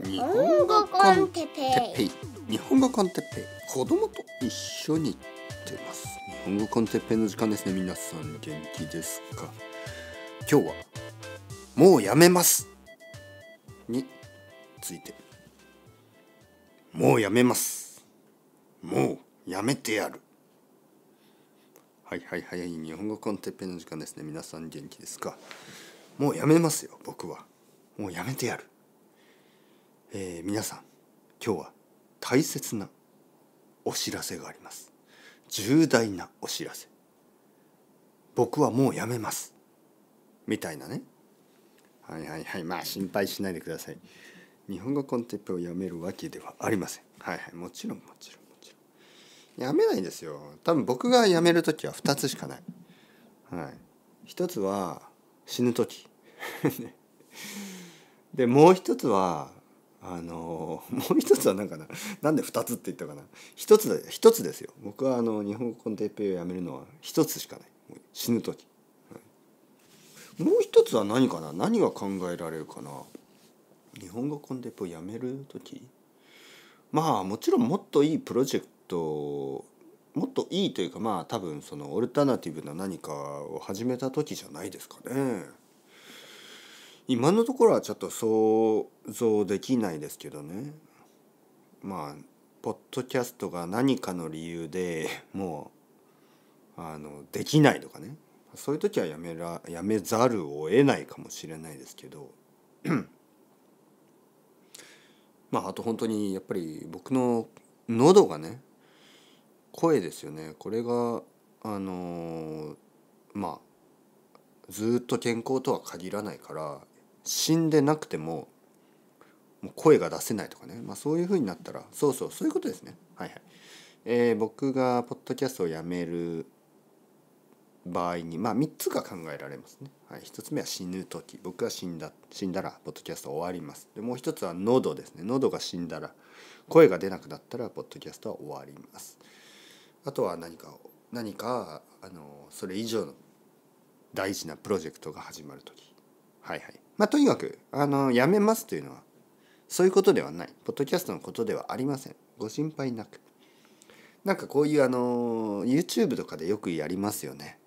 日本語コンテッペイ日本語コンテッペイ子供と一緒に行ってます日本語コンテッペイの時間ですね皆さん元気ですか今日はもうやめますについてもうやめますもうやめてやるはいはいはい日本語コンテッペイの時間ですね皆さん元気ですかもうやめますよ僕はもうやめてやるえー、皆さん今日は大切なお知らせがあります重大なお知らせ僕はもうやめますみたいなねはいはいはいまあ心配しないでください日本語コンテンポをやめるわけではありませんはいはいもちろんもちろんもちろんやめないんですよ多分僕がやめる時は2つしかないはい一つは死ぬ時 でもう一つはあのもう一つは何かななんで2つって言ったかな一つだ一つですよ僕はあの日本語コンのペイをやめるのは一つしかない死ぬ時、はい、もう一つは何かな何が考えられるかな日本語コンテンイをやめる時まあもちろんもっといいプロジェクトもっといいというかまあ多分そのオルタナティブな何かを始めた時じゃないですかね。今のところはちょっと想像できないですけどねまあポッドキャストが何かの理由でもうあのできないとかねそういう時はやめらやめざるを得ないかもしれないですけど まああと本当にやっぱり僕の喉がね声ですよねこれがあのまあずっと健康とは限らないから死んでなくてももう声が出せないとかね、まあ、そういう風になったらそうそうそういうことですねはいはい、えー、僕がポッドキャストをやめる場合にまあ3つが考えられますね、はい、1つ目は死ぬ時僕が死んだ死んだらポッドキャスト終わりますでもう1つは喉ですね喉が死んだら声が出なくなったらポッドキャストは終わりますあとは何か何かあのそれ以上の大事なプロジェクトが始まる時はいはいまあ、とにかくあのやめますというのはそういうことではないポッドキャストのことではありませんご心配なくなんかこういうあの YouTube とかでよくやりますよね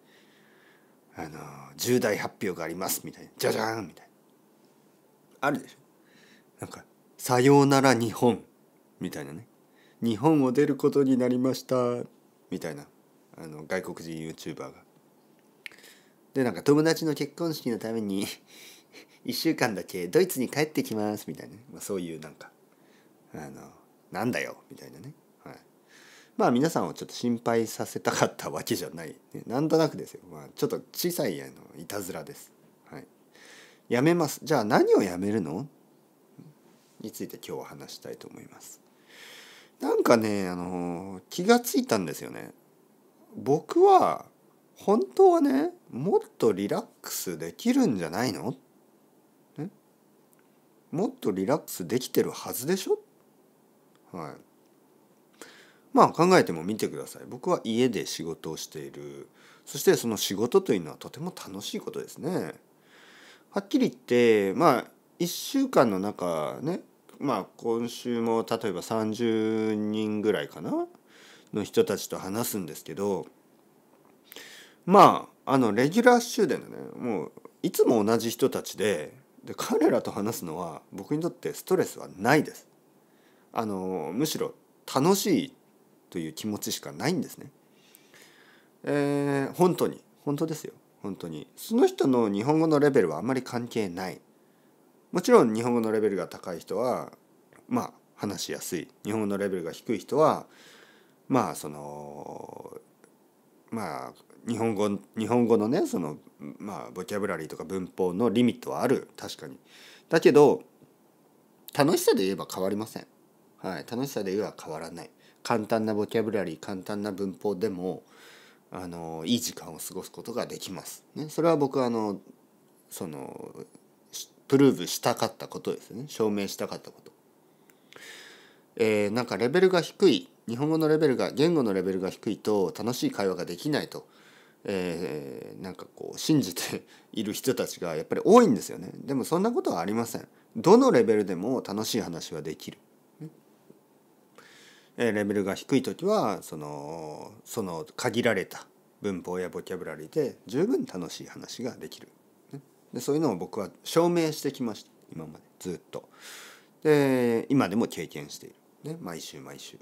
あの重大発表がありますみたいなじゃじゃーんみたいなあるでしょなんか「さようなら日本」みたいなね「日本を出ることになりました」みたいなあの外国人 YouTuber がでなんか友達の結婚式のために1 週間だけドイツに帰ってきますみたいな、まあ、そういうなんかあのなんだよみたいなね、はい、まあ皆さんをちょっと心配させたかったわけじゃない、ね、なんとなくですよ、まあ、ちょっと小さいあのいたずらです、はい、やめますじゃあ何をやめるのについて今日は話したいと思いますなんかねあの気がついたんですよね僕は本当はねもっとリラックスできるんじゃないのもっとリラックスできてるはずでしょはい。まあ考えても見てください。僕は家で仕事をしている。そしてその仕事というのはとても楽しいことですね。はっきり言って、まあ1週間の中ね、まあ今週も例えば30人ぐらいかなの人たちと話すんですけど、まああのレギュラー集でのね、もういつも同じ人たちでで彼らと話すのは僕にとってストレスはないですあのむしろ楽しいという気持ちしかないんですねえー、本当に本当ですよ本当にその人の日本語のレベルはあまり関係ないもちろん日本語のレベルが高い人はまあ話しやすい日本語のレベルが低い人はまあそのまあ日本語日本語のねそのまあボキャブラリーとか文法のリミットはある確かに。だけど楽しさで言えば変わりません。はい、楽しさで言えば変わらない。簡単なボキャブラリー簡単な文法でもあのいい時間を過ごすことができます。ね、それは僕はあのそのプルーブしたかったことですね証明したかったこと。えー、なんかレベルが低い日本語のレベルが言語のレベルが低いと楽しい会話ができないとえー、なんかこう信じている人たちがやっぱり多いんですよねでもそんなことはありませんどのレベルでも楽しい話はできる、えー、レベルが低い時はそのその限られた文法やボキャブラリーで十分楽しい話ができる、ね、でそういうのを僕は証明してきました今までずっとで今でも経験している、ね、毎週毎週。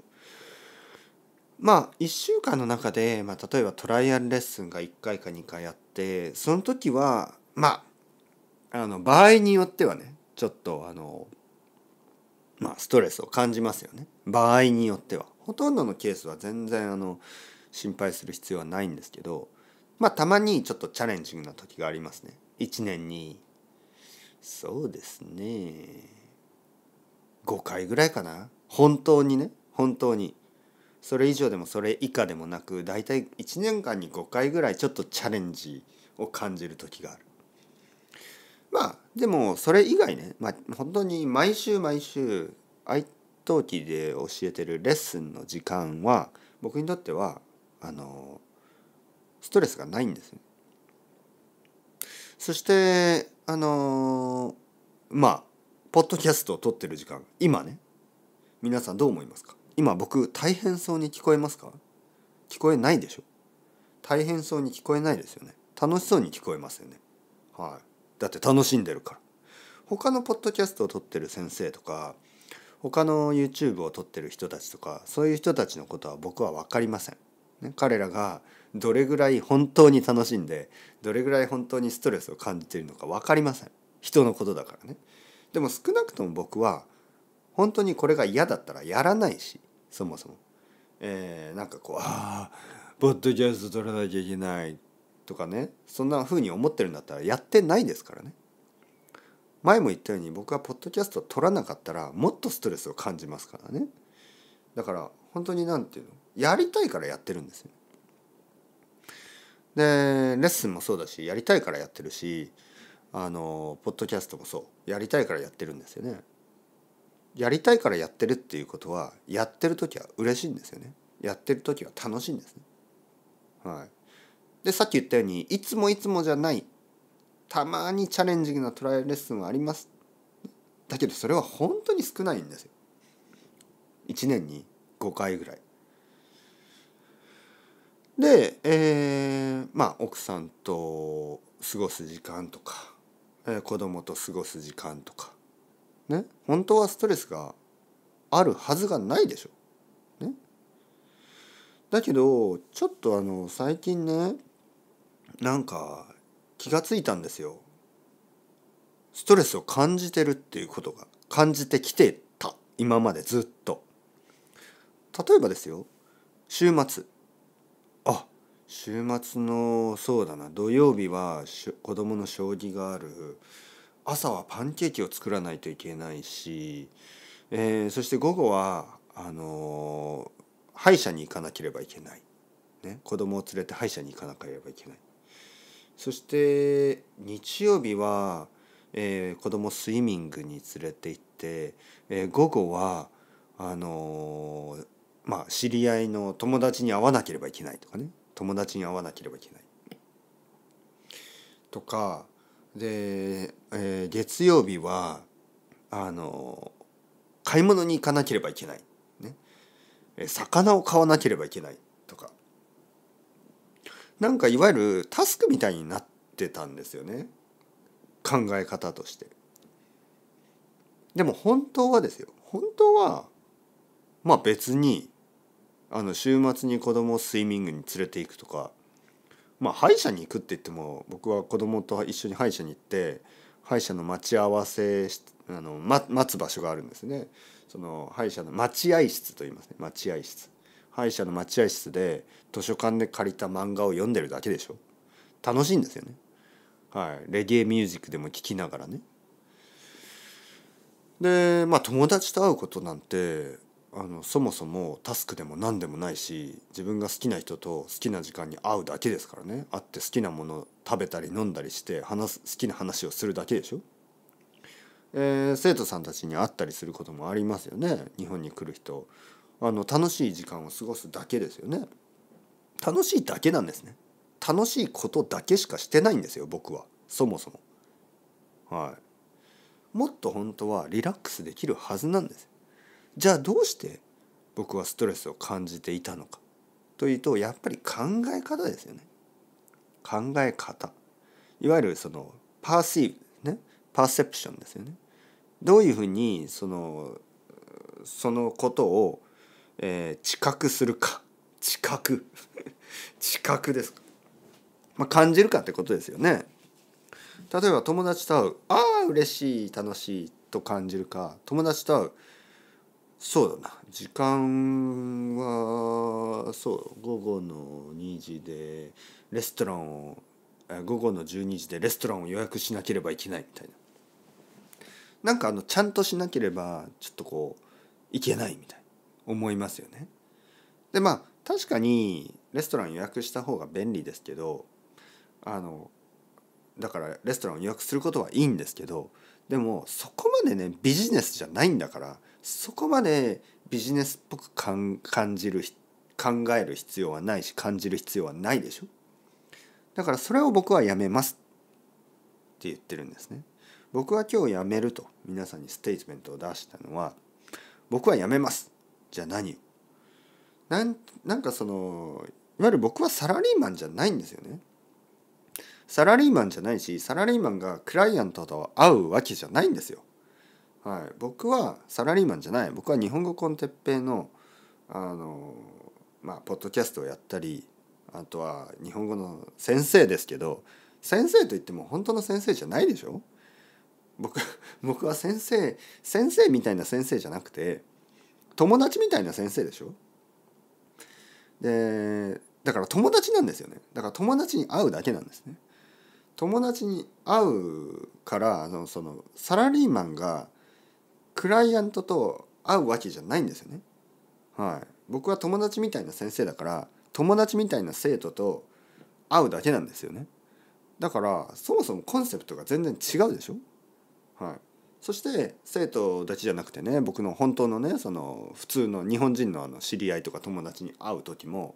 まあ1週間の中で、まあ、例えばトライアルレッスンが1回か2回あってその時はまああの場合によってはねちょっとあのまあストレスを感じますよね場合によってはほとんどのケースは全然あの心配する必要はないんですけどまあたまにちょっとチャレンジングな時がありますね1年にそうですね5回ぐらいかな本当にね本当にそれ以上でもそれ以下でもなく大体1年間に5回ぐらいちょっとチャレンジを感じる時があるまあでもそれ以外ね、まあ、本当に毎週毎週愛登記で教えてるレッスンの時間は僕にとってはあのストレスがないんです、そしてあのまあポッドキャストを撮ってる時間今ね皆さんどう思いますか今僕大変そうに聞こえますか聞こえないでしょ大変そうに聞こえないですよね楽しそうに聞こえますよねはいだって楽しんでるから他のポッドキャストを撮ってる先生とか他の YouTube を撮ってる人たちとかそういう人たちのことは僕は分かりません、ね、彼らがどれぐらい本当に楽しんでどれぐらい本当にストレスを感じているのか分かりません人のことだからねでも少なくとも僕は本当にこれが嫌だったらやらないしそもそも。えー、なんかこう「ああポッドキャスト撮らなきゃいけない」とかねそんな風に思ってるんだったらやってないですからね。前も言ったように僕はポッドキャストを撮らなかったらもっとストレスを感じますからね。だから本当に何て言うのやりたいからやってるんですよ。でレッスンもそうだしやりたいからやってるしあのポッドキャストもそうやりたいからやってるんですよね。やりたいからやってるっていうことはやってる時は嬉しいんですよねやってる時は楽しいんですねはいでさっき言ったようにいつもいつもじゃないたまにチャレンジングなトライレッスンはありますだけどそれは本当に少ないんですよ1年に5回ぐらいで、えー、まあ奥さんと過ごす時間とか、えー、子供と過ごす時間とかね、本当はストレスがあるはずがないでしょ。ね、だけどちょっとあの最近ねなんか気が付いたんですよ。ストレスを感じてるっていうことが感じてきてた今までずっと。例えばですよ週末あ週末のそうだな土曜日は子供の将棋がある朝はパンケーキを作らないといけないし、えー、そして午後はあのー、歯医者に行かなければいけない、ね、子供を連れて歯医者に行かなければいけないそして日曜日は、えー、子供スイミングに連れて行って、えー、午後はあのー、まあ、知り合いの友達に会わなければいけないとかね友達に会わなければいけないとかで、えー、月曜日はあの買い物に行かなければいけない、ね、魚を買わなければいけないとかなんかいわゆるタスクみたいになってたんですよね考え方として。でも本当はですよ本当はまあ別にあの週末に子供をスイミングに連れていくとかまあ、歯医者に行くって言っても僕は子供と一緒に歯医者に行って歯医者の待ち合わせあの、ま、待つ場所があるんですねその歯医者の待合室と言いますね待合室歯医者の待合室で図書館で借りた漫画を読んでるだけでしょ楽しいんですよねはいレゲエミュージックでも聴きながらねでまあ友達と会うことなんてあのそもそもタスクでも何でもないし自分が好きな人と好きな時間に会うだけですからね会って好きなもの食べたり飲んだりして話す好きな話をするだけでしょ、えー、生徒さんたちに会ったりすることもありますよね日本に来る人あの楽しい時間を過ごすだけですよね楽しいだけなんですね楽しいことだけしかしてないんですよ僕はそもそもはいもっと本当はリラックスできるはずなんですじゃあどうして僕はストレスを感じていたのかというとやっぱり考え方ですよね考え方いわゆるそのパーシーブねパーセプションですよねどういうふうにそのそのことを、えー、知覚するか知覚 知覚ですか、まあ、感じるかってことですよね例えば友達と会うああ嬉しい楽しいと感じるか友達と会うそうだな時間はそう午後の2時でレストランを午後の12時でレストランを予約しなければいけないみたいななんかあのちゃんとしなければちょっとこういけないみたいな思いますよねでまあ確かにレストラン予約した方が便利ですけどあのだからレストランを予約することはいいんですけどでもそこまでねビジネスじゃないんだからそこまでビジネスっぽく感じる考える必要はないし感じる必要はないでしょだからそれを僕はやめますって言ってるんですね僕は今日やめると皆さんにステージメントを出したのは僕はやめますじゃあ何なんなんかそのいわゆる僕はサラリーマンじゃないんですよねサラリーマンじゃないしサラリーマンがクライアントと会うわけじゃないんですよはい、僕はサラリーマンじゃない僕は日本語コンテッペイのあの、まあ、ポッドキャストをやったりあとは日本語の先生ですけど先生といっても本当の先生じゃないでしょ僕 僕は先生先生みたいな先生じゃなくて友達みたいな先生でしょでだから友達なんですよねだから友達に会うだけなんですね友達に会うからあのそのサラリーマンがクライアントと会うわけじゃないんですよね。はい、僕は友達みたいな先生だから友達みたいな生徒と会うだけなんですよね。だからそもそもコンセプトが全然違うでしょ。はい、そして生徒だけじゃなくてね僕の本当のねその普通の日本人のあの知り合いとか友達に会う時も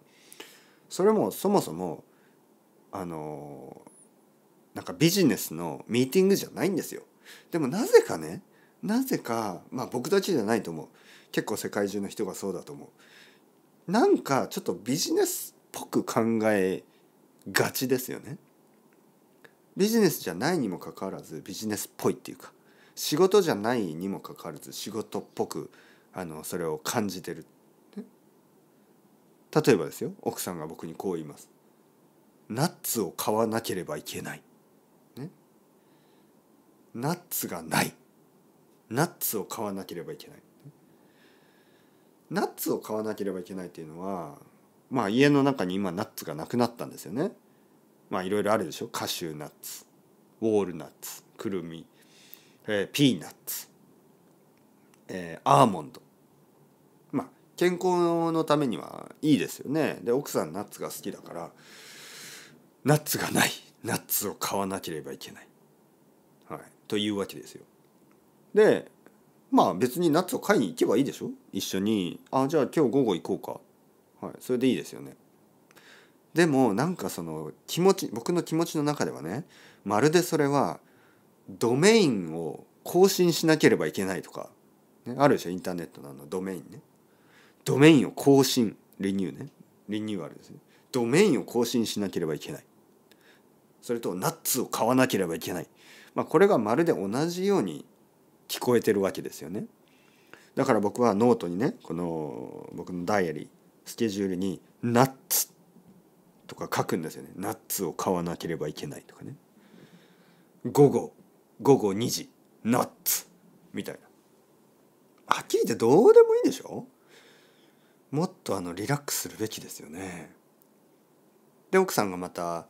それもそもそもあのなんかビジネスのミーティングじゃないんですよ。でもなぜかねなぜか、まあ、僕たちじゃないと思う結構世界中の人がそうだと思うなんかちょっとビジネスっぽく考えがちですよねビジネスじゃないにもかかわらずビジネスっぽいっていうか仕事じゃないにもかかわらず仕事っぽくあのそれを感じてる、例えばですよ奥さんが僕にこう言いますナッツを買わなければいけない、ね、ナッツがないナッツを買わなければいけないナッツを買わなければいけないっていうのはまあ家の中に今ナッツがなくなったんですよねまあいろいろあるでしょカシューナッツウォールナッツくるみ、えー、ピーナッツ、えー、アーモンドまあ健康のためにはいいですよねで奥さんナッツが好きだからナッツがないナッツを買わなければいけない、はい、というわけですよでまあ別にナッツを買いに行けばいいでしょ一緒にあじゃあ今日午後行こうか、はい、それでいいですよねでもなんかその気持ち僕の気持ちの中ではねまるでそれはドメインを更新しなければいけないとか、ね、あるでしょインターネットののドメインねドメインを更新リニューねリニューアルですねドメインを更新しなければいけないそれとナッツを買わなければいけない、まあ、これがまるで同じように聞こえてるわけですよね。だから僕はノートにねこの僕のダイアリースケジュールに「ナッツ」とか書くんですよね「ナッツを買わなければいけない」とかね「午後午後2時ナッツ」みたいなはっきり言ってどうでもいいでしょもっとあのリラックスするべきですよねで奥さんがまた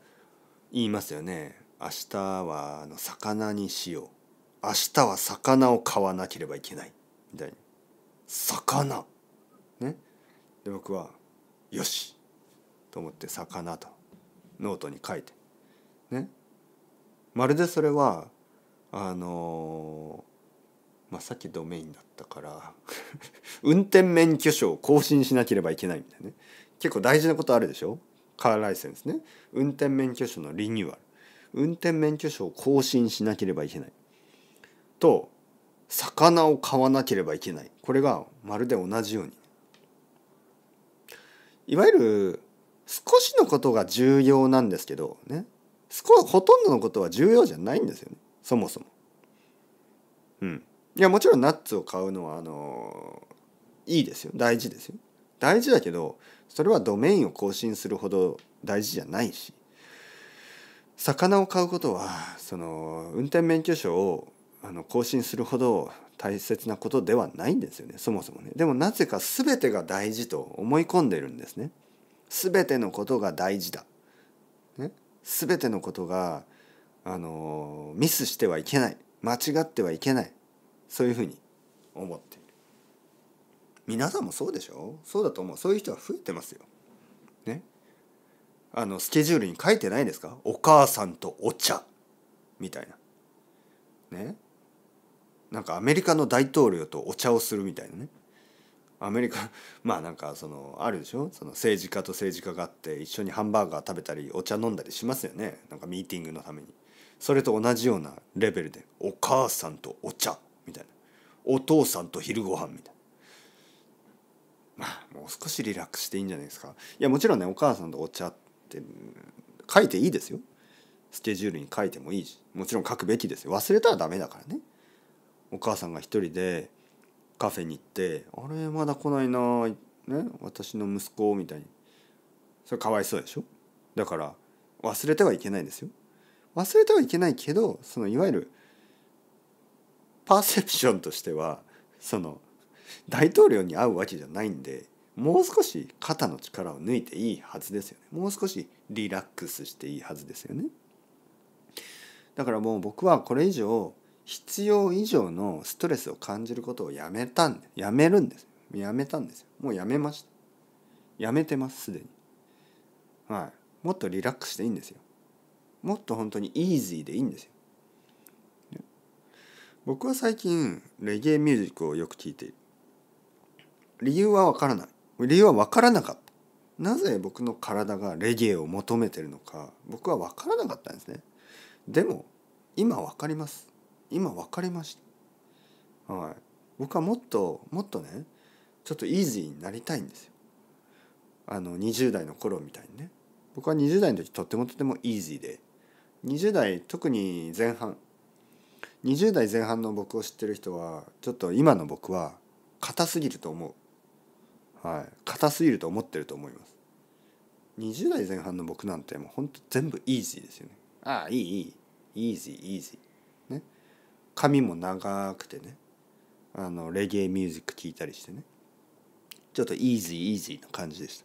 言いますよね明日はあの魚にしよう明日は魚を買わなければいけないみたいに魚ねで僕はよしと思って魚とノートに書いてねまるでそれはあのー、まあさっきドメインだったから 運転免許証を更新しなければいけないみたいなね結構大事なことあるでしょカーライセンスね運転免許証のリニューアル運転免許証を更新しなければいけないと魚を買わなければいけないこれがまるで同じようにいわゆる少しのことが重要なんですけどねほとんどのことは重要じゃないんですよねそもそも。うん、いやもちろんナッツを買うのはあのいいですよ大事ですよ。大事だけどそれはドメインを更新するほど大事じゃないし魚を買うことはその運転免許証をあの更新するほど大切なことではないんですよねそもそもねでもなぜか全てが大事と思い込んでるんですね全てのことが大事だ、ね、全てのことがあのミスしてはいけない間違ってはいけないそういうふうに思っている皆さんもそうでしょそうだと思うそういう人は増えてますよねあのスケジュールに書いてないですかお母さんとお茶みたいなねなんかアメリカの大統領とお茶をするみたいなねアメリカ まあなんかそのあるでしょその政治家と政治家があって一緒にハンバーガー食べたりお茶飲んだりしますよねなんかミーティングのためにそれと同じようなレベルでお母さんとお茶みたいなお父さんと昼ご飯みたいなまあもう少しリラックスしていいんじゃないですかいやもちろんねお母さんとお茶って書いていいですよスケジュールに書いてもいいしもちろん書くべきですよ忘れたらダメだからねお母さんが一人でカフェに行って「あれまだ来ないな、ね、私の息子」みたいにそれかわいそうでしょだから忘れてはいけないですよ忘れてはいけないけどそのいわゆるパーセプションとしてはその大統領に会うわけじゃないんでもう少し肩の力を抜いていいはずですよねもう少しリラックスしていいはずですよねだからもう僕はこれ以上必要以上のストレスを感じることをやめたんでやめるんですやめたんですもうやめましたやめてますすでにはいもっとリラックスでいいんですよもっと本当にイージーでいいんですよ僕は最近レゲエミュージックをよく聴いている理由はわからない理由はわからなかったなぜ僕の体がレゲエを求めてるのか僕はわからなかったんですねでも今分かります今分かりました、はい、僕はもっともっとねちょっとイージーになりたいんですよあの20代の頃みたいにね僕は20代の時とってもとてもイージーで20代特に前半20代前半の僕を知ってる人はちょっと今の僕は硬すぎると思うはい硬すぎると思ってると思います20代前半の僕なんてもうほんと全部イージーですよねああいいいいイージーイージー髪も長くてねあのレゲエミュージック聴いたりしてねちょっとイージーイージーな感じでした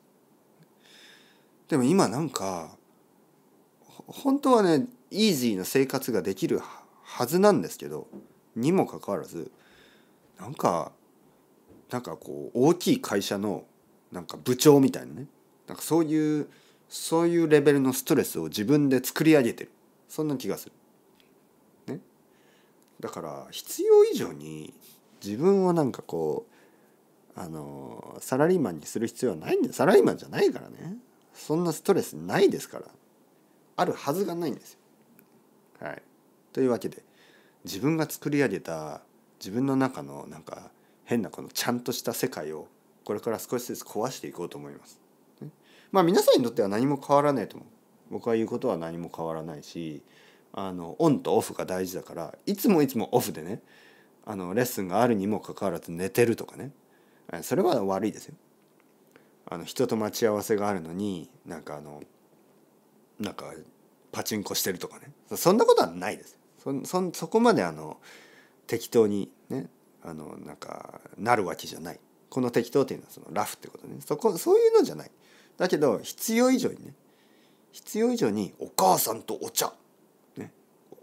でも今なんか本当はねイージーな生活ができるはずなんですけどにもかかわらずなんかなんかこう大きい会社のなんか部長みたいなねなんかそういうそういうレベルのストレスを自分で作り上げてるそんな気がする。だから必要以上に自分をなんかこうあのサラリーマンにする必要はないんでサラリーマンじゃないからねそんなストレスないですからあるはずがないんですよ。はい、というわけで自分が作り上げた自分の中のなんか変なこのちゃんとした世界をこれから少しずつ壊していこうと思います。まあ皆さんにとっては何も変わらないと思う。僕が言うことは何も変わらないしあのオンとオフが大事だからいつもいつもオフでねあのレッスンがあるにもかかわらず寝てるとかねそれは悪いですよ。あの人と待ち合わせがあるのになんかあのなんかパチンコしてるとかねそんなことはないです。そそそこまであの適当にねあのなんかなるわけじゃないこの適当っていうのはそのラフってことねそこそういうのじゃないだけど必要以上にね必要以上に「お母さんとお茶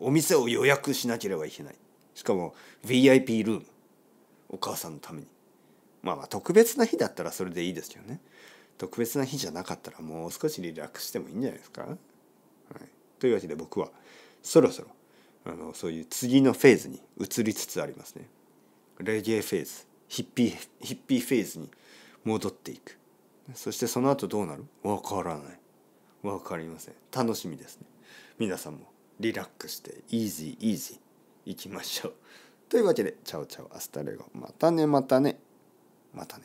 お店を予約しなければいけないしかも VIP ルームお母さんのためにまあまあ特別な日だったらそれでいいですけどね特別な日じゃなかったらもう少しリラックスしてもいいんじゃないですか、はい、というわけで僕はそろそろあのそういう次のフェーズに移りつつありますねレゲエフェーズヒッピーヒッピーフェーズに戻っていくそしてその後どうなるわからないわかりません楽しみですね皆さんもリラックスしてイージーイージーいきましょう。というわけで、チャオチャオ、アスタレゴ。またね、またね、またね。